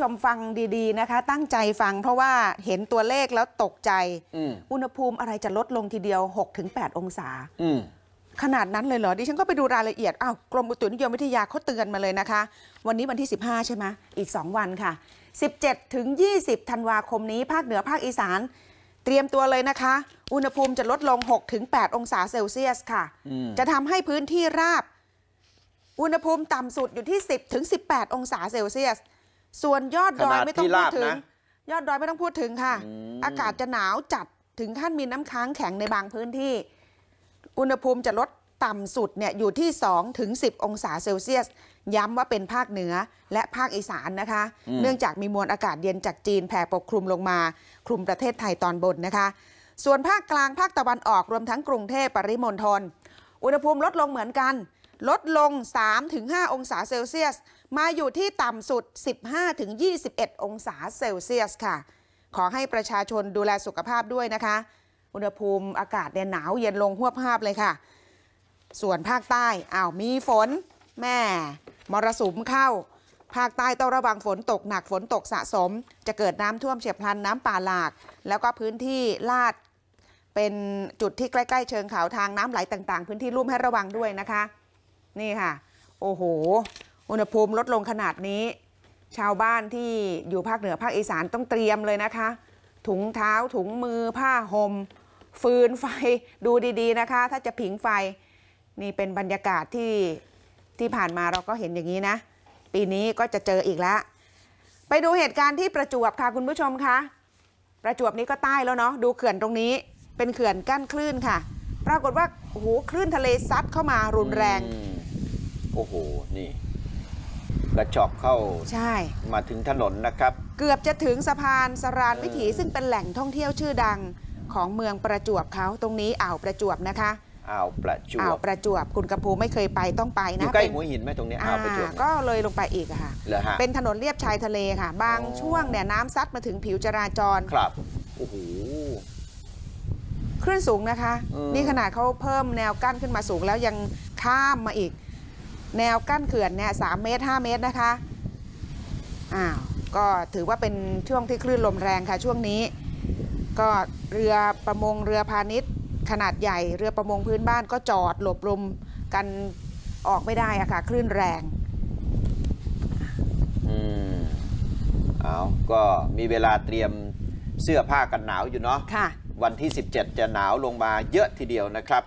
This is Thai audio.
ชมฟังดี ๆ นะคะ ตั้งใจฟังเพราะว่าเห็นตัวเลขแล้วตกใจ อุณหภูมิอะไรจะลดลงทีเดียว 6-8 องศา ขนาดนั้นเลยเหรอดิฉันก็ไปดูรายละเอียดอ้าวกรมอุตุนิยมวิทยาเขาเตือนมาเลยนะคะ วันนี้วันที่ 15 ใช่ไหมอีก 2 วันค่ะ 17ถึง20ธันวาคมนี้ภาคเหนือภาคอีสาน เตรียมตัวเลยนะคะ อุณหภูมิจะลดลง 6-8 องศาเซลเซียสค่ะจะทำให้พื้นที่ราบ อุณหภูมิต่ำสุดอยู่ที่ 10-18 องศาเซลเซียสส่วนยอดดอยไม่ต้องพูดถึง ยอดดอยไม่ต้องพูดถึงค่ะ อากาศจะหนาวจัดถึงขั้นมีน้ำค้างแข็งในบางพื้นที่ อุณหภูมิจะลดต่ำสุดเนี่ยอยู่ที่2ถึง10 องศาเซลเซียส ย้ำว่าเป็นภาคเหนือและภาคอีสานนะคะ เนื่องจากมีมวลอากาศเย็นจากจีนแผ่ปกคลุมลงมาคลุมประเทศไทยตอนบนนะคะ ส่วนภาคกลางภาคตะวันออกรวมทั้งกรุงเทพปริมณฑลอุณหภูมิลดลงเหมือนกันลดลง 3-5 องศาเซลเซียส มาอยู่ที่ต่ำสุด 15-21 องศาเซลเซียสค่ะ ขอให้ประชาชนดูแลสุขภาพด้วยนะคะ อุณหภูมิอากาศเนี่ยหนาวเย็นลงหัวภาพเลยค่ะ ส่วนภาคใต้อ้าวมีฝน แม่ มรสุมเข้า ภาคใต้ต้องระวังฝนตกหนักฝนตกสะสม จะเกิดน้ำท่วมเฉียบพลัน น้ำป่าหลาก แล้วก็พื้นที่ลาด เป็นจุดที่ใกล้ ๆ เชิงเขาทางน้ำไหลต่างๆ พื้นที่ลุ่มให้ระวังด้วยนะคะนี่ค่ะ โอ้โห อุณหภูมิลดลงขนาดนี้ ชาวบ้านที่อยู่ภาคเหนือภาคอีสานต้องเตรียมเลยนะคะ ถุงเท้าถุงมือผ้าหม่มฟืนไฟดูดีๆนะคะ ถ้าจะผิงไฟ นี่เป็นบรรยากาศที่ที่ผ่านมาเราก็เห็นอย่างนี้นะ ปีนี้ก็จะเจออีกแล้ว ไปดูเหตุการณ์ที่ประจวบค่ะ คุณผู้ชมคะ ประจวบนี้ก็ใต้แล้วเนาะ ดูเขื่อนตรงนี้เป็นเขื่อนกั้นคลื่นค่ะ ปรากฏว่าโอ้โห คลื่นทะเลซัดเข้ามารุนแรงโอ้โห นี่กระชอกเข้าใช่ มาถึงถนนนะครับ เกือบจะถึงสะพานสรานวิถีซึ่งเป็นแหล่งท่องเที่ยวชื่อดังของเมืองประจวบเขาตรงนี้อ่าวประจวบนะคะอ่าวประจวบอ่าวประจวบคุณกระพูไม่เคยไปต้องไปนะอยู่ใกล้หัวหินไหมตรงนี้อ่าวประจวบก็เลยลงไปอีกค่ะ เป็นถนนเรียบชายทะเลค่ะบางช่วงเนี่ยน้ำซัดมาถึงผิวจราจรครับโอ้โหขึ้นสูงนะคะนี่ขนาดเขาเพิ่มแนวกั้นขึ้นมาสูงแล้วยังข้ามมาอีกแนวกั้นเขื่อนเนี่ยสามเมตรห้าเมตรนะคะ อ้าว ก็ถือว่าเป็นช่วงที่คลื่นลมแรงค่ะช่วงนี้ ก็เรือประมงเรือพาณิชย์ ขนาดใหญ่ เรือประมงพื้นบ้านก็จอดหลบลมกันออกไม่ได้อะค่ะ คลื่นแรง อืมเอาก็มีเวลาเตรียมเสื้อผ้ากันหนาวอยู่เนาะ ค่ะ วันที่ 17 จะหนาวลงมาเยอะทีเดียวนะครับ